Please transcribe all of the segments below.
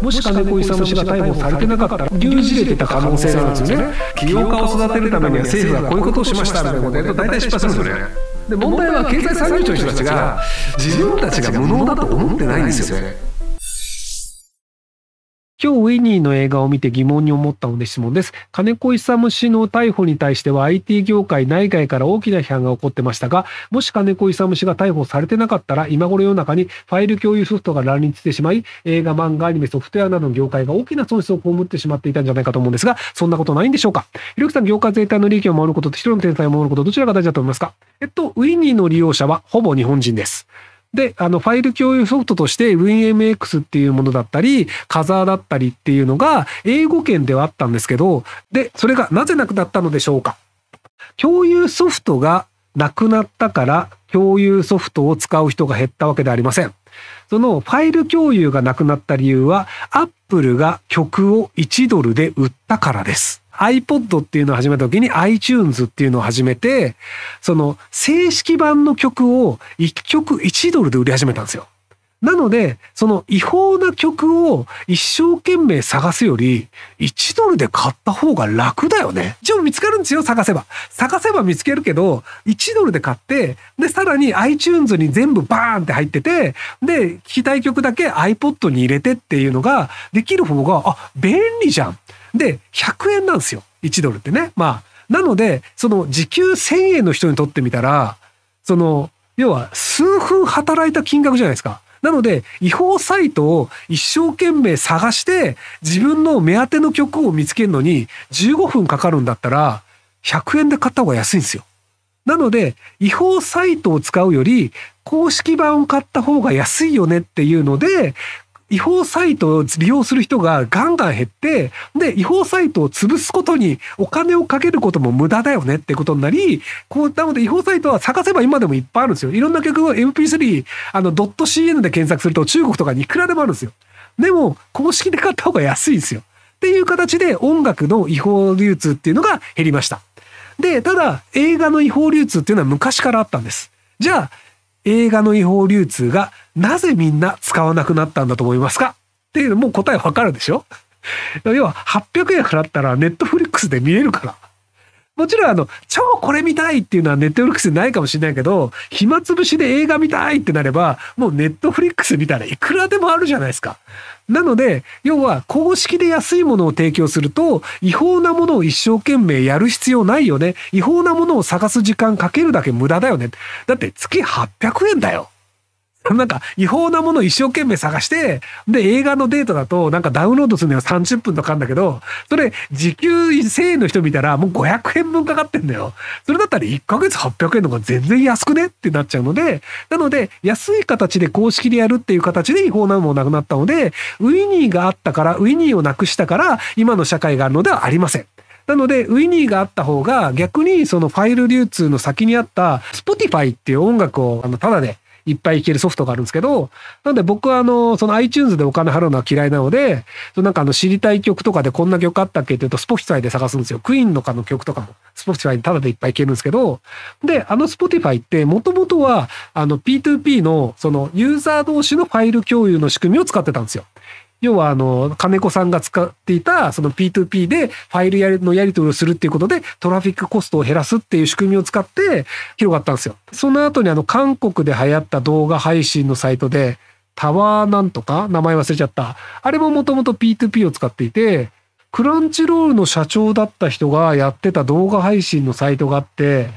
もし金子勇氏が逮捕されてなかったら牛耳れてた可能性あるんですよね起業家を育てるためには政府がこういうことをしましたみたいなことやると大体失敗するんですよねで問題は経済産業省の人たちが自分たちが無能だと思ってないんですよね今日ウィニーの映画を見て疑問に思ったので質問です。金子勇氏の逮捕に対しては IT 業界内外から大きな批判が起こってましたが、もし金子勇氏が逮捕されてなかったら、今頃世の中にファイル共有ソフトが乱立してしまい、映画、漫画、アニメ、ソフトウェアなどの業界が大きな損失を被ってしまっていたんじゃないかと思うんですが、そんなことないんでしょうかひろきさん、業界全体の利益を守ることと一人の天才を守ること、どちらが大事だと思いますかえっと、ウィニーの利用者はほぼ日本人です。で、あの、ファイル共有ソフトとして WinMX っていうものだったり、カザーだったりっていうのが英語圏ではあったんですけど、で、それがなぜなくなったのでしょうか共有ソフトがなくなったから共有ソフトを使う人が減ったわけではありません。そのファイル共有がなくなった理由は、Apple が曲を1ドルで売ったからです。iPod っていうのを始めた時に iTunes っていうのを始めて、その正式版の曲を1曲1ドルで売り始めたんですよ。なので、その違法な曲を一生懸命探すより、1ドルで買った方が楽だよね。じゃあ見つかるんですよ、探せば。探せば見つけるけど、1ドルで買って、で、さらに iTunes に全部バーンって入ってて、で、聴きたい曲だけ iPod に入れてっていうのができる方が、あ、便利じゃん。で、100円なんですよ。1ドルってね。まあ、なので、その時給1000円の人にとってみたら、その、要は数分働いた金額じゃないですか。なので、違法サイトを一生懸命探して、自分の目当ての曲を見つけるのに15分かかるんだったら、100円で買った方が安いんですよ。なので、違法サイトを使うより、公式版を買った方が安いよねっていうので、違法サイトを利用する人がガンガン減って、で、違法サイトを潰すことにお金をかけることも無駄だよねってことになり、こう、なので違法サイトは探せば今でもいっぱいあるんですよ。いろんな曲を MP3、あの、.cn で検索すると中国とかにいくらでもあるんですよ。でも、公式で買った方が安いんですよ。っていう形で音楽の違法流通っていうのが減りました。で、ただ映画の違法流通っていうのは昔からあったんです。じゃあ映画の違法流通がなぜみんな使わなくなったんだと思いますかっていうのも答えわかるでしょ要は800円払ったらネットフリックスで見れるから。もちろんあの、超これ見たいっていうのはネットフリックスないかもしれないけど、暇つぶしで映画見たいってなれば、もうネットフリックス見たらいくらでもあるじゃないですか。なので、要は公式で安いものを提供すると、違法なものを一生懸命やる必要ないよね。違法なものを探す時間かけるだけ無駄だよね。だって月800円だよ。なんか違法なものを一生懸命探して、で、映画のデータだとなんかダウンロードするのは30分とかんだけど、それ時給1000円の人見たらもう500円分かかってんだよ。それだったら1ヶ月800円の方が全然安くねってなっちゃうので、なので安い形で公式でやるっていう形で違法なものなくなったので、ウィニーがあったから、ウィニーをなくしたから今の社会があるのではありません。なので、ウィニーがあった方が、逆にそのファイル流通の先にあった、Spotify っていう音楽をあのただで、ね、いっぱいいけるソフトがあるんですけど、なんで僕はあの、その iTunes でお金払うのは嫌いなので、なんかあの知りたい曲とかでこんな曲あったっけって言うと Spotify で探すんですよ。クイーンのかの曲とかも Spotify にタダでいっぱいいけるんですけど、で、あの Spotify ってもともとはあの P2P のそのユーザー同士のファイル共有の仕組みを使ってたんですよ。要はあの、金子さんが使っていた、その P2P でファイルやりのやり取りをするっていうことで、トラフィックコストを減らすっていう仕組みを使って広がったんですよ。その後にあの、韓国で流行った動画配信のサイトで、タワーなんとか名前忘れちゃった。あれももともと P2P を使っていて、クランチロールの社長だった人がやってた動画配信のサイトがあって、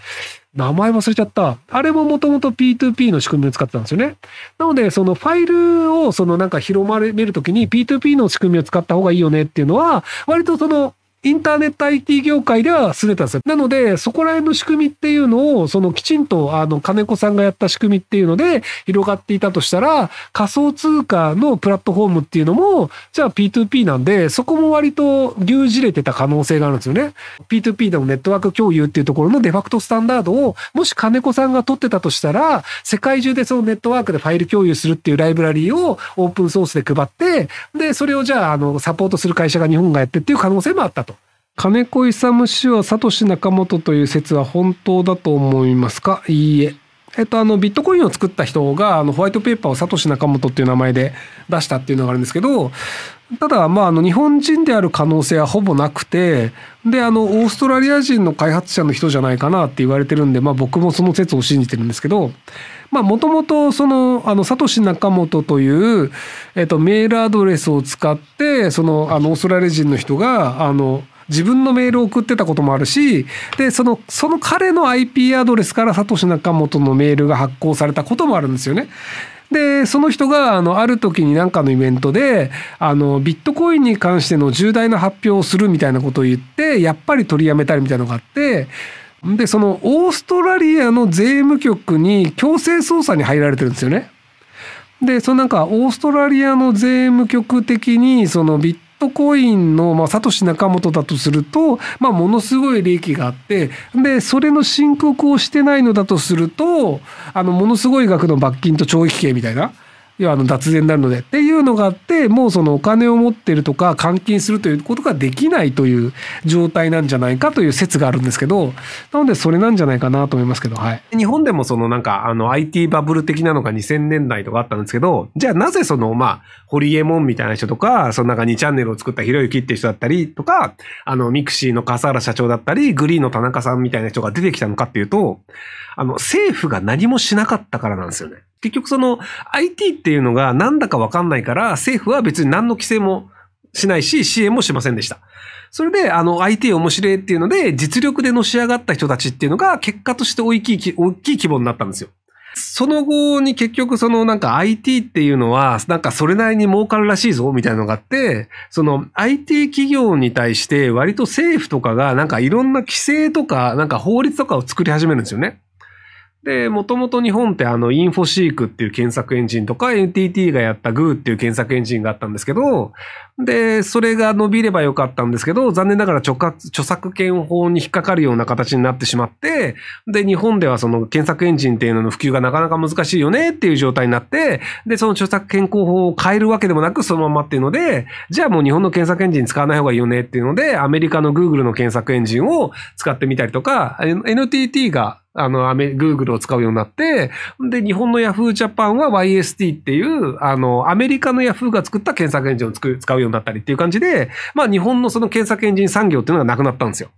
名前忘れちゃった。あれももともと P2P の仕組みを使ってたんですよね。なので、そのファイルをそのなんか広まれるときに P2P の仕組みを使った方がいいよねっていうのは、割とそのインターネット IT 業界では優れたんですよ。なので、そこら辺の仕組みっていうのを、そのきちんと、あの、金子さんがやった仕組みっていうので、広がっていたとしたら、仮想通貨のプラットフォームっていうのも、じゃあ P2P なんで、そこも割と牛耳れてた可能性があるんですよね。P2P でもネットワーク共有っていうところのデファクトスタンダードを、もし金子さんが取ってたとしたら、世界中でそのネットワークでファイル共有するっていうライブラリーをオープンソースで配って、で、それをじゃあ、あの、サポートする会社が日本がやってっていう可能性もあったと。金子勇氏はサトシ仲本という説は本当だと思いますかいいえ。えっと、あのビットコインを作った人があのホワイトペーパーをサトシ仲本っていう名前で出したっていうのがあるんですけどただまああの日本人である可能性はほぼなくてであのオーストラリア人の開発者の人じゃないかなって言われてるんで、まあ、僕もその説を信じてるんですけどまもともとそのあのサトシ仲本という、えっと、メールアドレスを使ってそのあのオーストラリア人の人があの自分のメールを送ってたこともあるしでそのその彼の IP アドレスからサトシ仲本のメールが発行されたこともあるんですよね。でその人があのある時に何かのイベントであのビットコインに関しての重大な発表をするみたいなことを言ってやっぱり取りやめたりみたいなのがあってでそのオーストラリアの税務局に強制捜査に入られてるんですよね。でそのなんかオーストラリアの税務局的にそのビットコインの、まあ、サトシ仲本だとすると、まあ、ものすごい利益があって、で、それの申告をしてないのだとすると、あの、ものすごい額の罰金と懲役刑みたいな、要はあの脱税になるのでっていうのがあってもうそのお金を持ってるとか換金するということができないという状態なんじゃないかという説があるんですけどなのでそれなんじゃないかなと思いますけど、はい、日本でもそのなんかあの IT バブル的なのが2000年代とかあったんですけどじゃあなぜそのまあエモンみたいな人とかその中にチャンネルを作ったひろゆきって人だったりとかあのミクシーの笠原社長だったりグリーンの田中さんみたいな人が出てきたのかっていうとあの政府が何もしなかったからなんですよね。結局その IT っていうのがなんだかわかんないから、政府は別に何の規制もしないし、支援もしませんでした。それで、あの、IT 面白いっていうので、実力でのし上がった人たちっていうのが、結果として大きい、大きい規模になったんですよ。その後に結局そのなんか IT っていうのはなんかそれなりに儲かるらしいぞみたいなのがあって、その IT 企業に対して割と政府とかがなんかいろんな規制とかなんか法律とかを作り始めるんですよね。で、もともと日本ってあの、インフォシークっていう検索エンジンとか、NTT がやったグーっていう検索エンジンがあったんですけど、で、それが伸びればよかったんですけど、残念ながら著作権法に引っかかるような形になってしまって、で、日本ではその検索エンジンっていうのの普及がなかなか難しいよねっていう状態になって、で、その著作権候補を変えるわけでもなくそのままっていうので、じゃあもう日本の検索エンジン使わない方がいいよねっていうので、アメリカの Google の検索エンジンを使ってみたりとか、NTT があの、アメ、グーグルを使うようになって、で、日本の Yahoo Japan は YST っていう、あの、アメリカの Yahoo が作った検索エンジンを使うようになったりっていう感じで、まあ日本のその検索エンジン産業っていうのがなくなったんですよ。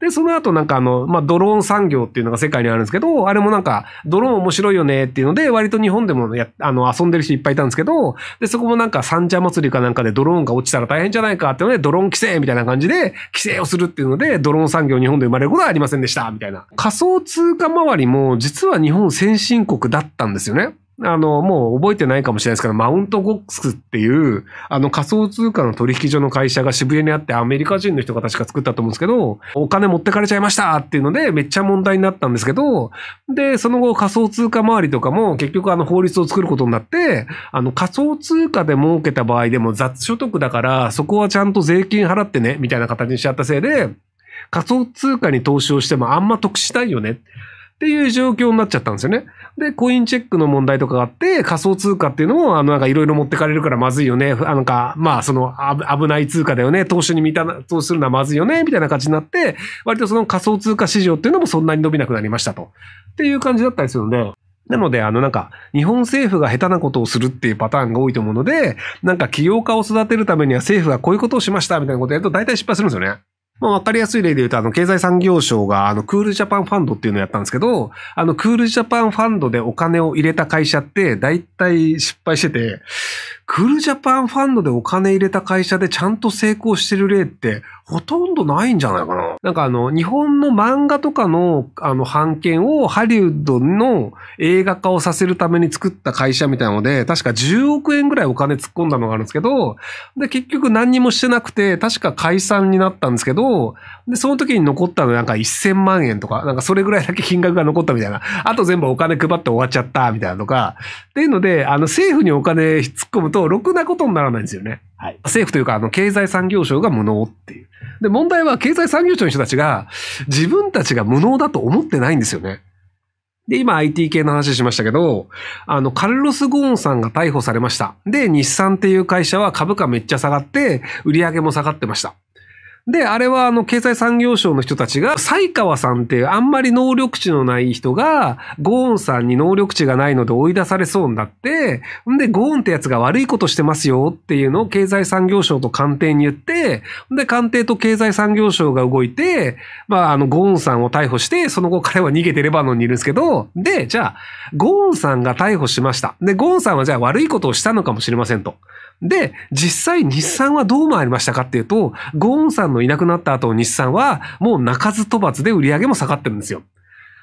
で、その後なんかあの、まあ、ドローン産業っていうのが世界にあるんですけど、あれもなんか、ドローン面白いよねっていうので、割と日本でもや、あの、遊んでる人いっぱいいたんですけど、で、そこもなんか三茶祭りかなんかでドローンが落ちたら大変じゃないかっていうので、ドローン規制みたいな感じで、規制をするっていうので、ドローン産業日本で生まれることはありませんでした、みたいな。仮想通貨周りも、実は日本先進国だったんですよね。あの、もう覚えてないかもしれないですけど、マウントゴックスっていう、あの仮想通貨の取引所の会社が渋谷にあって、アメリカ人の人が確か作ったと思うんですけど、お金持ってかれちゃいましたっていうので、めっちゃ問題になったんですけど、で、その後仮想通貨周りとかも結局あの法律を作ることになって、あの仮想通貨で儲けた場合でも雑所得だから、そこはちゃんと税金払ってね、みたいな形にしちゃったせいで、仮想通貨に投資をしてもあんま得したいよね。っていう状況になっちゃったんですよね。で、コインチェックの問題とかがあって、仮想通貨っていうのも、あの、なんかいろいろ持ってかれるからまずいよね。あなんか、まあ、その、危ない通貨だよね。投資に見た、投資するのはまずいよね。みたいな感じになって、割とその仮想通貨市場っていうのもそんなに伸びなくなりましたと。っていう感じだったりするので、なので、あの、なんか、日本政府が下手なことをするっていうパターンが多いと思うので、なんか起業家を育てるためには政府がこういうことをしましたみたいなことやると大体失敗するんですよね。まあ、わかりやすい例で言うと、あの、経済産業省が、あの、クールジャパンファンドっていうのをやったんですけど、あの、クールジャパンファンドでお金を入れた会社って、大体失敗してて、クールジャパンファンドでお金入れた会社でちゃんと成功してる例ってほとんどないんじゃないかな。なんかあの、日本の漫画とかのあの、版権をハリウッドの映画化をさせるために作った会社みたいなので、確か10億円ぐらいお金突っ込んだのがあるんですけど、で、結局何にもしてなくて、確か解散になったんですけど、で、その時に残ったのなんか1000万円とか、なんかそれぐらいだけ金額が残ったみたいな。あと全部お金配って終わっちゃったみたいなとか。っていうので、あの政府にお金突っ込むと、ろくなことにならないんですよね。はい、政府というか、あの、経済産業省が無能っていう。で、問題は経済産業省の人たちが、自分たちが無能だと思ってないんですよね。で、今 IT 系の話しましたけど、あの、カルロス・ゴーンさんが逮捕されました。で、日産っていう会社は株価めっちゃ下がって、売り上げも下がってました。で、あれはあの、経済産業省の人たちが、西川さんっていうあんまり能力値のない人が、ゴーンさんに能力値がないので追い出されそうになって、んで、ゴーンってやつが悪いことしてますよっていうのを経済産業省と官邸に言って、で、官邸と経済産業省が動いて、まあ、あの、ゴーンさんを逮捕して、その後彼は逃げてレバノンにいるんですけど、で、じゃあ、ゴーンさんが逮捕しました。で、ゴーンさんはじゃあ悪いことをしたのかもしれませんと。で、実際日産はどう回りましたかっていうと、ゴーンさんののいなくなった後、日産は、もう泣かず飛ばずで売り上げも下がってるんですよ。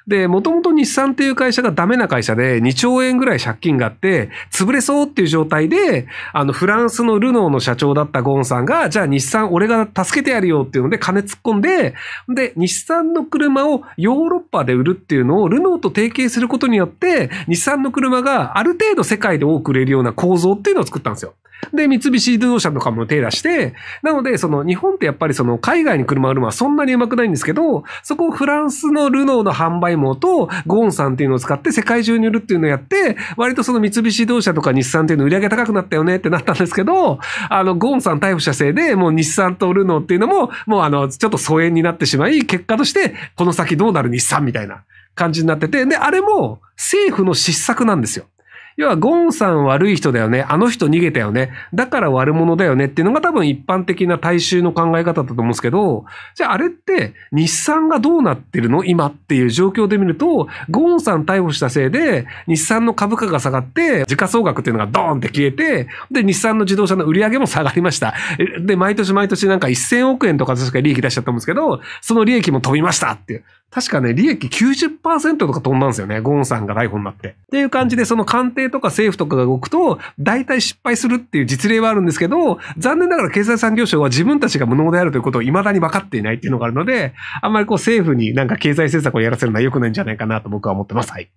で、もともと日産っていう会社がダメな会社で2兆円ぐらい借金があって、潰れそうっていう状態で、あの、フランスのルノーの社長だったゴーンさんが、じゃあ日産俺が助けてやるよっていうので金突っ込んで、で、日産の車をヨーロッパで売るっていうのをルノーと提携することによって、日産の車がある程度世界で多く売れるような構造っていうのを作ったんですよ。で、三菱自動車とかも手出して、なので、その日本ってやっぱりその海外に車売るのはそんなにうまくないんですけど、そこをフランスのルノーの販売イモとゴーンさんっていうのを使って世界中に売るっていうのをやって、割とその三菱自動車とか日産っていうの売り上げ高くなったよねってなったんですけど、あの、ゴーンさん逮捕者たで、もう日産とルノーっていうのも、もうあの、ちょっと疎遠になってしまい、結果として、この先どうなる日産みたいな感じになってて、で、あれも政府の失策なんですよ。要はゴンさん悪い人だよね。あの人逃げたよね。だから悪者だよねっていうのが多分一般的な大衆の考え方だと思うんですけど、じゃああれって日産がどうなってるの今っていう状況で見ると、ゴンさん逮捕したせいで日産の株価が下がって、時価総額っていうのがドーンって消えて、で、日産の自動車の売り上げも下がりました。で、毎年毎年なんか1000億円とか確か利益出しちゃったんですけど、その利益も飛びましたっていう。確かね、利益90%とか飛んだんですよね。ゴンさんが逮捕になって。っていう感じで、その鑑定とか政府とかが動くと、大体失敗するっていう実例はあるんですけど、残念ながら経済産業省は自分たちが無能であるということを未だに分かっていないっていうのがあるので、あんまりこう政府になんか経済政策をやらせるのは良くないんじゃないかなと僕は思ってます。はい。